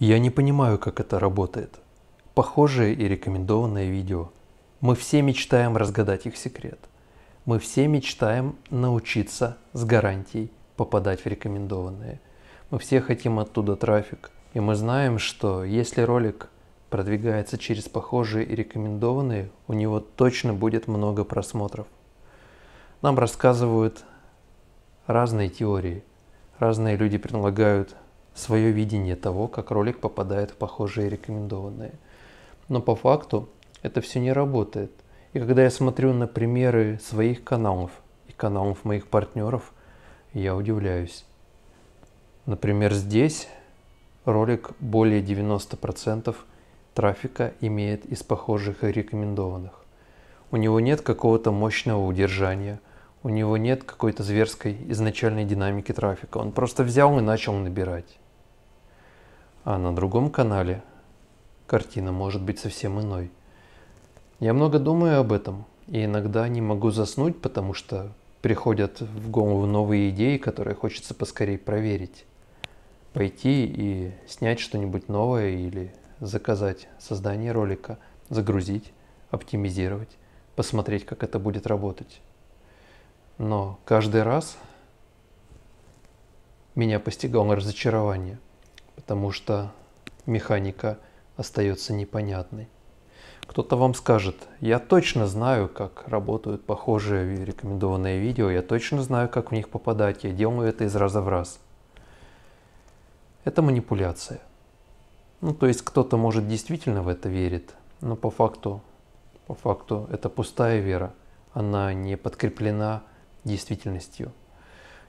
Я не понимаю, как это работает. Похожие и рекомендованные видео. Мы все мечтаем разгадать их секрет. Мы все мечтаем научиться с гарантией попадать в рекомендованные. Мы все хотим оттуда трафик. И мы знаем, что если ролик продвигается через похожие и рекомендованные, у него точно будет много просмотров. Нам рассказывают разные теории, разные люди предлагают свое видение того, как ролик попадает в похожие рекомендованные. Но по факту это все не работает. И когда я смотрю на примеры своих каналов и каналов моих партнеров, я удивляюсь. Например, здесь ролик более 90% трафика имеет из похожих и рекомендованных. У него нет какого-то мощного удержания, у него нет какой-то зверской изначальной динамики трафика. Он просто взял и начал набирать. А на другом канале картина может быть совсем иной. Я много думаю об этом, и иногда не могу заснуть, потому что приходят в голову новые идеи, которые хочется поскорее проверить. Пойти и снять что-нибудь новое или заказать создание ролика, загрузить, оптимизировать, посмотреть, как это будет работать. Но каждый раз меня постигало разочарование – потому что механика остается непонятной. Кто-то вам скажет, я точно знаю, как работают похожие рекомендованные видео, я точно знаю, как в них попадать, я делаю это из раза в раз. Это манипуляция. Ну, то есть кто-то, может, действительно в это верит, но по факту, по факту это пустая вера, она не подкреплена действительностью.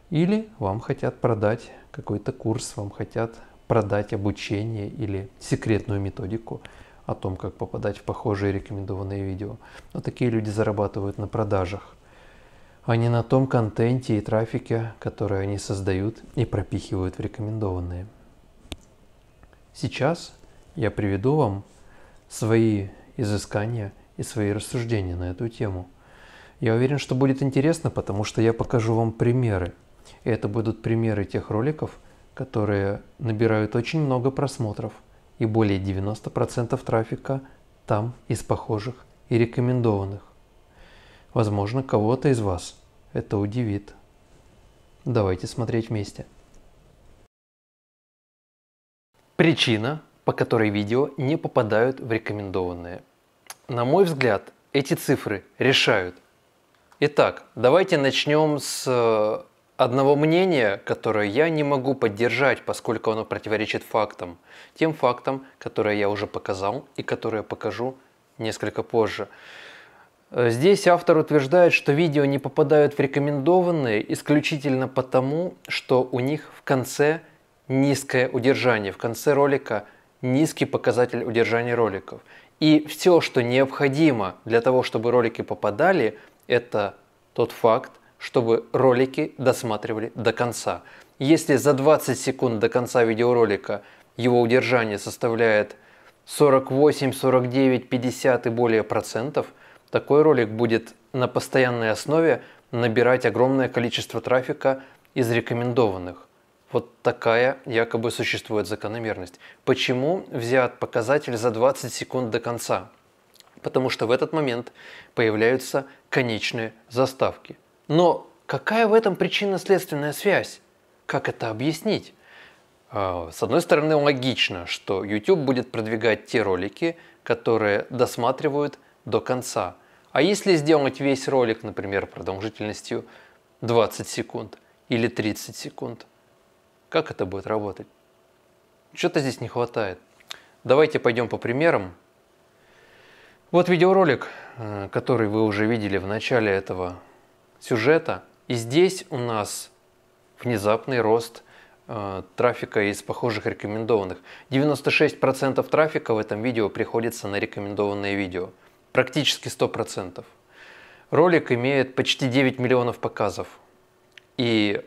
Или вам хотят продать какой-то курс, вам хотят продать обучение или секретную методику о том, как попадать в похожие рекомендованные видео. Но такие люди зарабатывают на продажах, а не на том контенте и трафике, который они создают и пропихивают в рекомендованные. Сейчас я приведу вам свои изыскания и свои рассуждения на эту тему. Я уверен, что будет интересно, потому что я покажу вам примеры. И это будут примеры тех роликов – которые набирают очень много просмотров и более 90% трафика там из похожих и рекомендованных. Возможно, кого-то из вас это удивит. Давайте смотреть вместе. Причина, по которой видео не попадают в рекомендованные. На мой взгляд, эти цифры решают. Итак, давайте начнем с э, одного мнения, которое я не могу поддержать, поскольку оно противоречит фактам, тем фактам, которые я уже показал и которые покажу несколько позже. Э, здесь автор утверждает, что видео не попадают в рекомендованные исключительно потому, что у них в конце низкое удержание, в конце ролика низкий показатель удержания роликов. И все, что необходимо для того, чтобы ролики попадали, это тот факт, чтобы ролики досматривали до конца. Если за 20 секунд до конца видеоролика его удержание составляет 48, 49, 50 и более процентов, такой ролик будет на постоянной основе набирать огромное количество трафика из рекомендованных. Вот такая якобы существует закономерность. Почему взят показатель за 20 секунд до конца? Потому что в этот момент появляются конечные заставки. Но какая в этом причинно-следственная связь? Как это объяснить? А, с одной стороны, логично, что YouTube будет продвигать те ролики, которые досматривают до конца. А если сделать весь ролик, например, продолжительностью 20 секунд или 30 секунд, как это будет работать? Что-то здесь не хватает. Давайте пойдем по примерам. Вот видеоролик, э, который вы уже видели в начале этого сюжета. И здесь у нас внезапный рост э, трафика из похожих рекомендованных. 96% трафика в этом видео приходится на рекомендованные видео. Практически 100%. Ролик имеет почти 9 миллионов показов и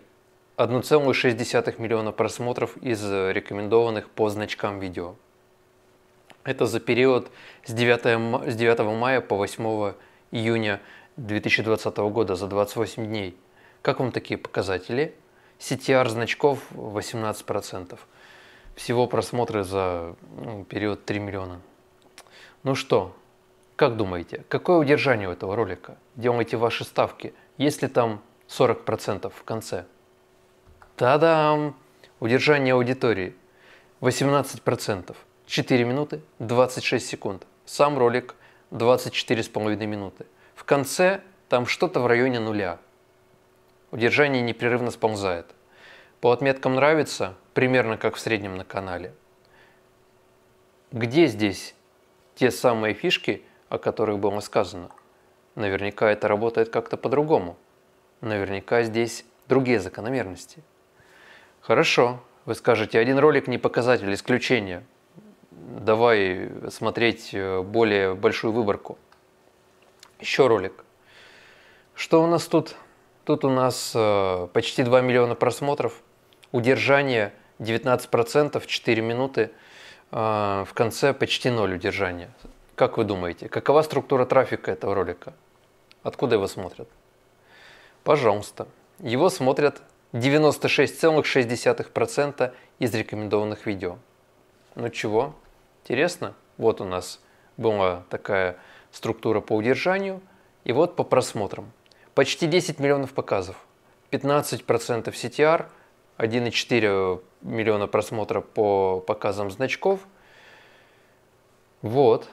1,6 миллиона просмотров из рекомендованных по значкам видео. Это за период с 9, с 9 мая по 8 июня 2020 года за 28 дней. Как вам такие показатели? CTR значков 18%. Всего просмотры за ну, период 3 миллиона. Ну что, как думаете, какое удержание у этого ролика? Делайте ваши ставки, если там 40% в конце. Та-дам! Удержание аудитории 18%. 4 минуты 26 секунд. Сам ролик 24,5 минуты. В конце там что-то в районе нуля. Удержание непрерывно сползает. По отметкам нравится, примерно как в среднем на канале. Где здесь те самые фишки, о которых было сказано? Наверняка это работает как-то по-другому. Наверняка здесь другие закономерности. Хорошо, вы скажете, один ролик не показатель, исключение. Давай смотреть э, более большую выборку – еще ролик. Что у нас тут? Тут у нас э, почти 2 миллиона просмотров. Удержание 19%, 4 минуты. Э, в конце почти ноль удержания. Как вы думаете, какова структура трафика этого ролика? Откуда его смотрят? Пожалуйста. Его смотрят 96,6% из рекомендованных видео. Ну чего? Интересно? Вот у нас была такая структура по удержанию и вот по просмотрам. Почти 10 миллионов показов, 15% CTR, 1,4 миллиона просмотра по показам значков. Вот,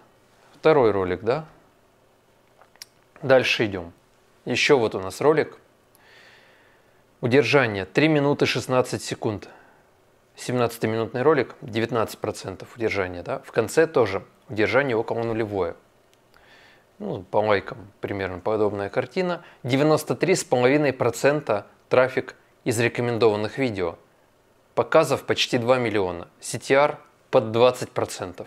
второй ролик, да? Дальше идем. Еще вот у нас ролик. Удержание 3 минуты 16 секунд. 17-минутный ролик, 19% удержания, да? В конце тоже удержание около нулевое ну, по лайкам примерно подобная картина, 93,5% трафик из рекомендованных видео. Показов почти 2 миллиона, CTR под 20%.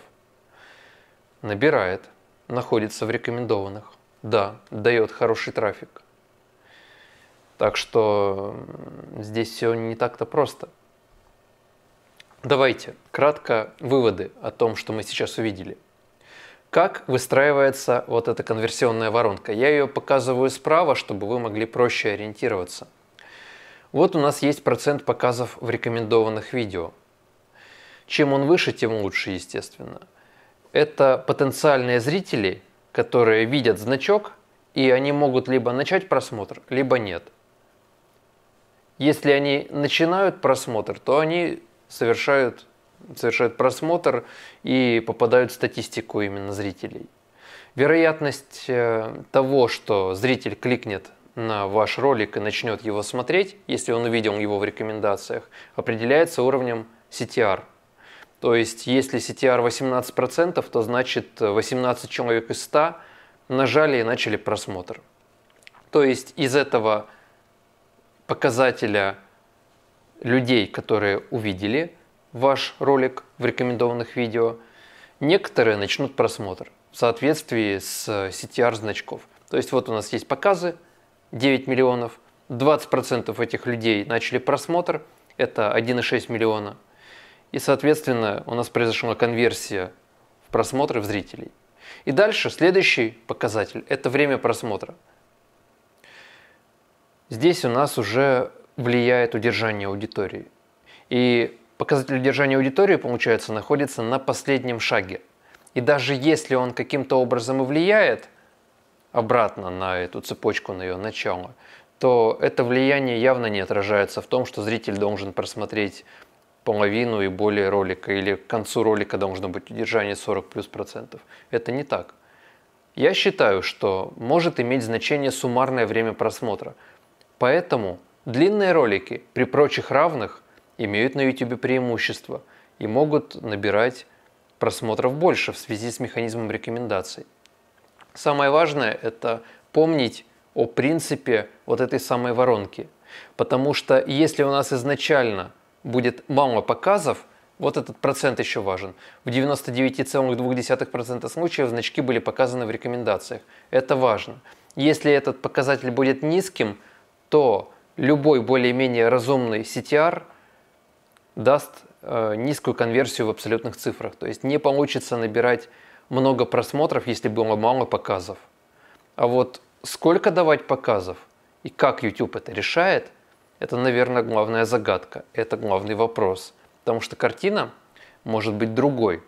Набирает, находится в рекомендованных. Да, дает хороший трафик. Так что здесь все не так-то просто. Давайте кратко выводы о том, что мы сейчас увидели как выстраивается вот эта конверсионная воронка. Я ее показываю справа, чтобы вы могли проще ориентироваться. Вот у нас есть процент показов в рекомендованных видео. Чем он выше, тем лучше, естественно. Это потенциальные зрители, которые видят значок, и они могут либо начать просмотр, либо нет. Если они начинают просмотр, то они совершают совершают просмотр и попадают в статистику именно зрителей. Вероятность э, того, что зритель кликнет на ваш ролик и начнет его смотреть, если он увидел его в рекомендациях, определяется уровнем CTR. То есть, если CTR 18%, то значит 18 э, человек из 100 нажали и начали просмотр. То есть, из этого показателя людей, которые увидели – ваш ролик в рекомендованных видео, некоторые начнут просмотр в соответствии с э, CTR значков. То есть вот у нас есть показы 9 миллионов, 20% этих людей начали просмотр, это 1,6 миллиона. И, соответственно, у нас произошла конверсия в просмотры в зрителей. И дальше следующий показатель – это время просмотра. Здесь у нас уже влияет удержание аудитории. И Показатель удержания аудитории, получается, находится на последнем шаге. И даже если он каким-то образом и влияет обратно на эту цепочку, на ее начало, то это влияние явно не отражается в том, что зритель должен просмотреть половину и более ролика, или к концу ролика должно быть удержание 40 плюс процентов. Это не так. Я считаю, что может иметь значение суммарное время просмотра. Поэтому длинные ролики при прочих равных имеют на YouTube преимущество и могут набирать просмотров больше в связи с механизмом рекомендаций. Самое важное – это помнить о принципе вот этой самой воронки. Потому что если у нас изначально будет мало показов, вот этот процент еще важен. В 99,2% случаев значки были показаны в рекомендациях. Это важно. Если этот показатель будет низким, то любой более-менее разумный CTR – даст э, низкую конверсию в абсолютных цифрах. То есть не получится набирать много просмотров, если было мало показов. А вот сколько давать показов и как YouTube это решает, это, наверное, главная загадка, это главный вопрос. Потому что картина может быть другой.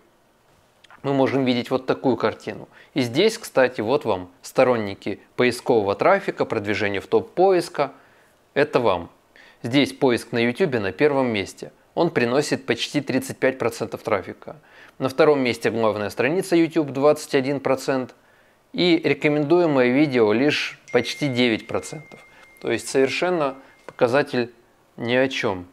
Мы можем видеть вот такую картину. И здесь, кстати, вот вам сторонники поискового трафика, продвижения в топ поиска. Это вам. Здесь поиск на YouTube на первом месте он приносит почти 35% трафика. На втором месте главная страница YouTube 21% и рекомендуемое видео лишь почти 9%. То есть совершенно показатель ни о чем.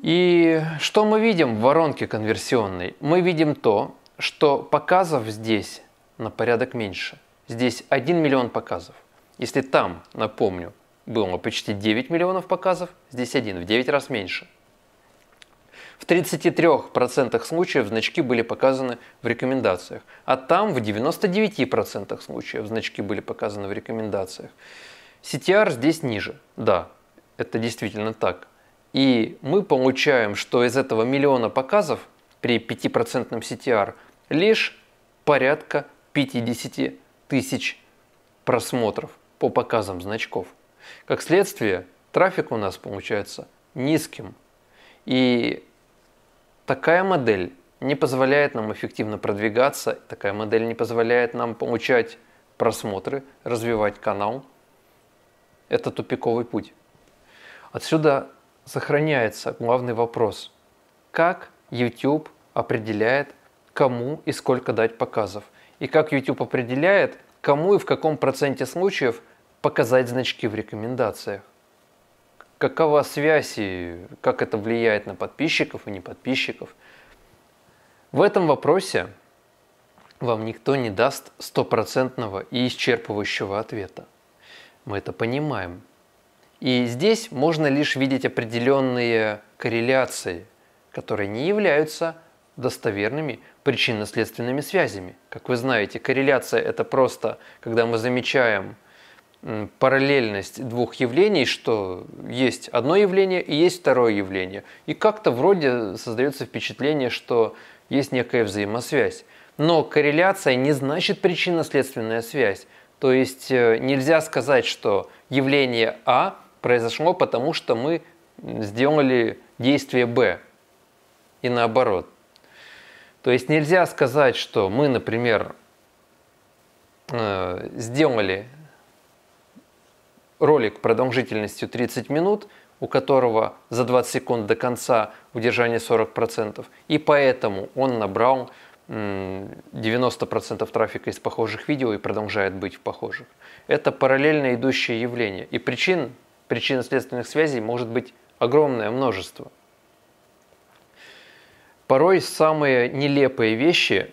И что мы видим в воронке конверсионной? Мы видим то, что показов здесь на порядок меньше. Здесь 1 миллион показов. Если там, напомню, было почти 9 миллионов показов, здесь один, в 9 раз меньше. В 33% случаев значки были показаны в рекомендациях, а там в 99% случаев значки были показаны в рекомендациях. CTR здесь ниже, да, это действительно так. И мы получаем, что из этого миллиона показов при 5% CTR лишь порядка 50 тысяч просмотров по показам значков. Как следствие, трафик у нас получается низким. И такая модель не позволяет нам эффективно продвигаться, такая модель не позволяет нам получать просмотры, развивать канал. Это тупиковый путь. Отсюда сохраняется главный вопрос. Как YouTube определяет, кому и сколько дать показов? И как YouTube определяет, кому и в каком проценте случаев показать значки в рекомендациях. Какова связь и как это влияет на подписчиков и не подписчиков. В этом вопросе вам никто не даст стопроцентного и исчерпывающего ответа. Мы это понимаем. И здесь можно лишь видеть определенные корреляции, которые не являются достоверными причинно-следственными связями. Как вы знаете, корреляция – это просто, когда мы замечаем – параллельность двух явлений, что есть одно явление и есть второе явление. И как-то вроде создается впечатление, что есть некая взаимосвязь. Но корреляция не значит причинно-следственная связь. То есть э, нельзя сказать, что явление А произошло потому, что мы сделали действие Б. И наоборот. То есть нельзя сказать, что мы, например, э, сделали ролик продолжительностью 30 минут, у которого за 20 секунд до конца удержание 40%, и поэтому он набрал 90% трафика из похожих видео и продолжает быть в похожих. Это параллельно идущее явление. И причин, причинно-следственных связей может быть огромное множество. Порой самые нелепые вещи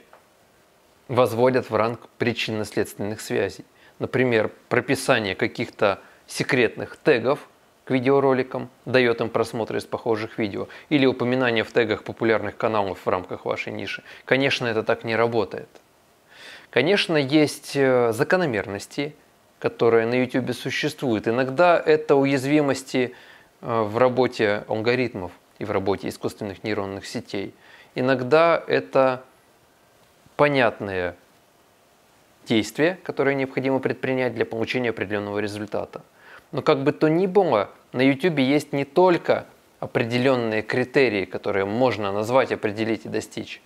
возводят в ранг причинно-следственных связей. Например, прописание каких-то секретных тегов к видеороликам, дает им просмотры из похожих видео или упоминание в тегах популярных каналов в рамках вашей ниши. Конечно, это так не работает. Конечно, есть э, закономерности, которые на YouTube существуют. Иногда это уязвимости э, в работе алгоритмов и в работе искусственных нейронных сетей. Иногда это понятные действия, которые необходимо предпринять для получения определенного результата – но как бы то ни было, на YouTube есть не только определенные критерии, которые можно назвать, определить и достичь.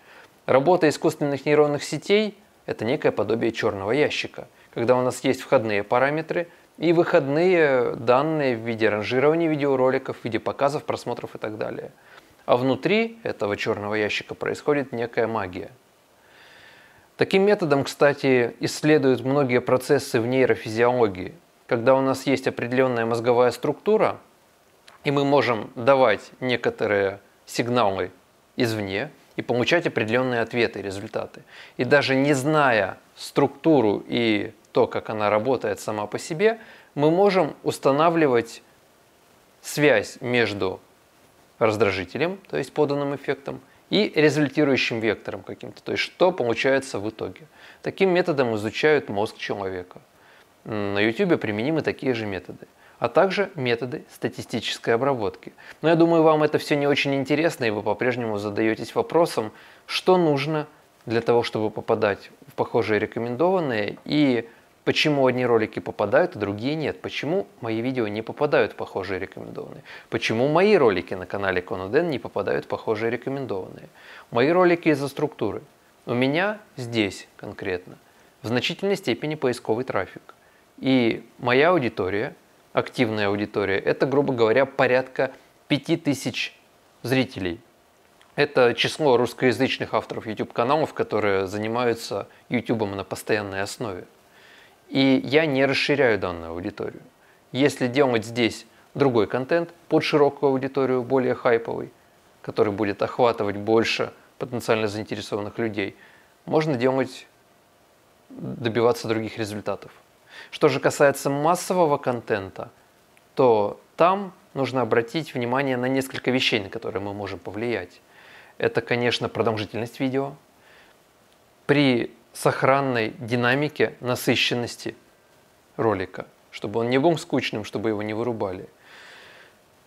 Работа искусственных нейронных сетей – это некое подобие черного ящика, когда у нас есть входные параметры и выходные данные в виде ранжирования видеороликов, в виде показов, просмотров и так далее. А внутри этого черного ящика происходит некая магия. Таким методом, кстати, исследуют многие процессы в нейрофизиологии – когда у нас есть определенная мозговая структура, и мы можем давать некоторые сигналы извне и получать определенные ответы, результаты. И даже не зная структуру и то, как она работает сама по себе, мы можем устанавливать связь между раздражителем, то есть поданным эффектом, и результирующим вектором каким-то, то есть что получается в итоге. Таким методом изучают мозг человека. На YouTube применимы такие же методы а также методы статистической обработки. Но я думаю, вам это все не очень интересно, и вы по-прежнему задаетесь вопросом, что нужно для того, чтобы попадать в похожие рекомендованные, и почему одни ролики попадают, а другие нет, почему мои видео не попадают в похожие рекомендованные, почему мои ролики на канале Конуден не попадают в похожие рекомендованные. Мои ролики из-за структуры. У меня здесь конкретно в значительной степени поисковый трафик. И моя аудитория, активная аудитория, это, грубо говоря, порядка 5000 зрителей. Это число русскоязычных авторов YouTube-каналов, которые занимаются YouTube на постоянной основе. И я не расширяю данную аудиторию. Если делать здесь другой контент под широкую аудиторию, более хайповый, который будет охватывать больше потенциально заинтересованных людей, можно делать, добиваться других результатов. Что же касается массового контента, то там нужно обратить внимание на несколько вещей, на которые мы можем повлиять. Это, конечно, продолжительность видео. При сохранной динамике насыщенности ролика, чтобы он не был скучным, чтобы его не вырубали.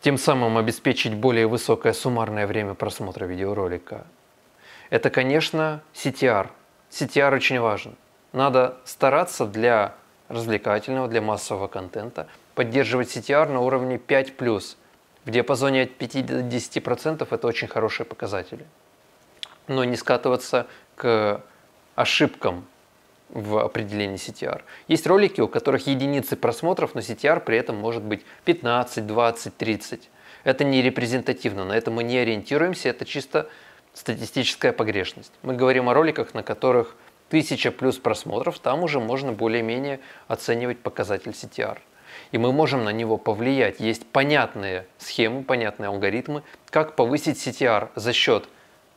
Тем самым обеспечить более высокое суммарное время просмотра видеоролика. Это, конечно, CTR. CTR очень важен. Надо стараться для развлекательного для массового контента, поддерживать CTR на уровне 5+. В диапазоне от 5 до 10% это очень хорошие показатели. Но не скатываться к ошибкам в определении CTR. Есть ролики, у которых единицы просмотров, но CTR при этом может быть 15, 20, 30. Это не репрезентативно, на это мы не ориентируемся, это чисто статистическая погрешность. Мы говорим о роликах, на которых 1000 плюс просмотров, там уже можно более-менее оценивать показатель CTR. И мы можем на него повлиять. Есть понятные схемы, понятные алгоритмы, как повысить CTR за счет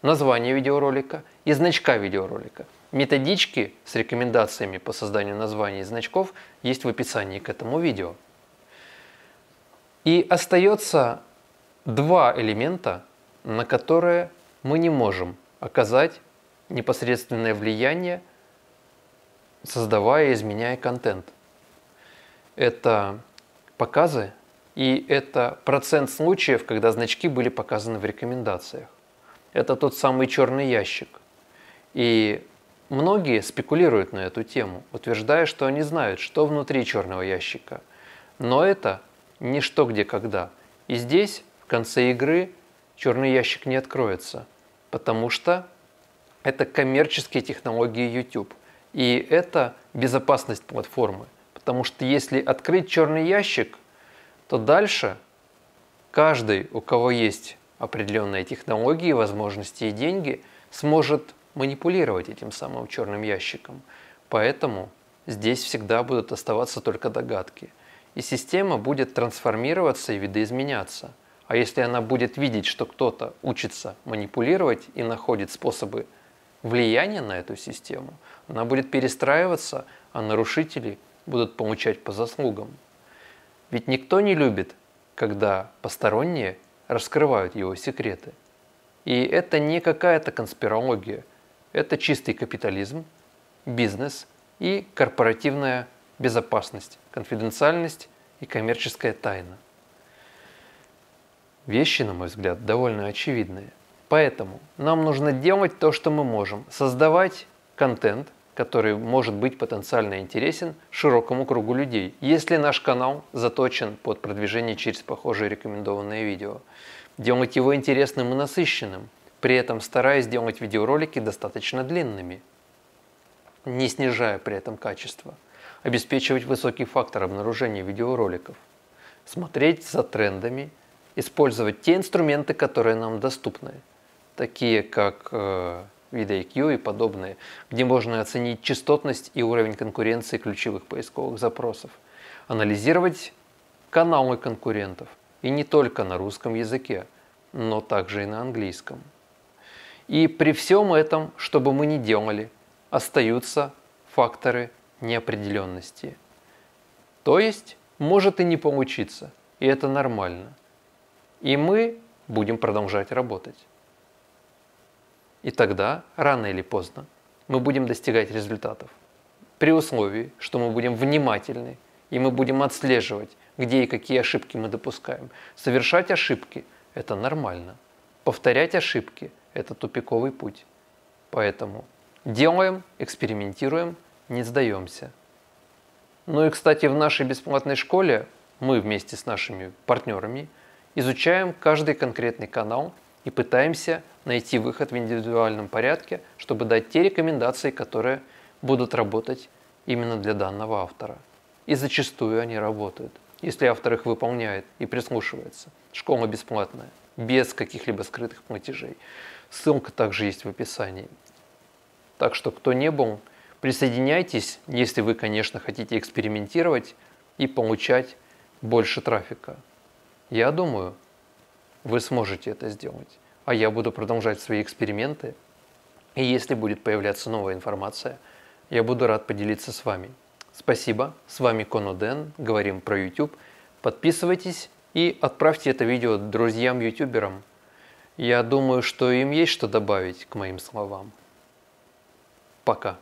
названия видеоролика и значка видеоролика. Методички с рекомендациями по созданию названий и значков есть в описании к этому видео. И остается два элемента, на которые мы не можем оказать непосредственное влияние, создавая и изменяя контент. Это показы, и это процент случаев, когда значки были показаны в рекомендациях. Это тот самый черный ящик. И многие спекулируют на эту тему, утверждая, что они знают, что внутри черного ящика. Но это не что где когда. И здесь, в конце игры, черный ящик не откроется, потому что это коммерческие технологии YouTube. И это безопасность платформы. Потому что если открыть черный ящик, то дальше каждый, у кого есть определенные технологии, возможности и деньги, сможет манипулировать этим самым черным ящиком. Поэтому здесь всегда будут оставаться только догадки. И система будет трансформироваться и видоизменяться. А если она будет видеть, что кто-то учится манипулировать и находит способы влияние на эту систему, она будет перестраиваться, а нарушители будут получать по заслугам. Ведь никто не любит, когда посторонние раскрывают его секреты. И это не какая-то конспирология, это чистый капитализм, бизнес и корпоративная безопасность, конфиденциальность и коммерческая тайна. Вещи, на мой взгляд, довольно очевидные – Поэтому нам нужно делать то, что мы можем. Создавать контент, который может быть потенциально интересен широкому кругу людей, если наш канал заточен под продвижение через похожие рекомендованные видео. Делать его интересным и насыщенным, при этом стараясь делать видеоролики достаточно длинными, не снижая при этом качество. Обеспечивать высокий фактор обнаружения видеороликов. Смотреть за трендами, использовать те инструменты, которые нам доступны – такие как э, вида и подобные, где можно оценить частотность и уровень конкуренции ключевых поисковых запросов, анализировать каналы конкурентов, и не только на русском языке, но также и на английском. И при всем этом, что бы мы ни делали, остаются факторы неопределенности. То есть, может и не получиться, и это нормально. И мы будем продолжать работать. И тогда, рано или поздно, мы будем достигать результатов. При условии, что мы будем внимательны, и мы будем отслеживать, где и какие ошибки мы допускаем. Совершать ошибки – это нормально. Повторять ошибки – это тупиковый путь. Поэтому делаем, экспериментируем, не сдаемся. Ну и, кстати, в нашей бесплатной школе мы вместе с нашими партнерами изучаем каждый конкретный канал и пытаемся найти выход в индивидуальном порядке, чтобы дать те рекомендации, которые будут работать именно для данного автора. И зачастую они работают, если автор их выполняет и прислушивается. Школа бесплатная, без каких-либо скрытых платежей. Ссылка также есть в описании. Так что, кто не был, присоединяйтесь, если вы, конечно, хотите экспериментировать и получать больше трафика. Я думаю, вы сможете это сделать. А я буду продолжать свои эксперименты, и если будет появляться новая информация, я буду рад поделиться с вами. Спасибо, с вами Кону Дэн, говорим про YouTube. Подписывайтесь и отправьте это видео друзьям-ютуберам. Я думаю, что им есть что добавить к моим словам. Пока.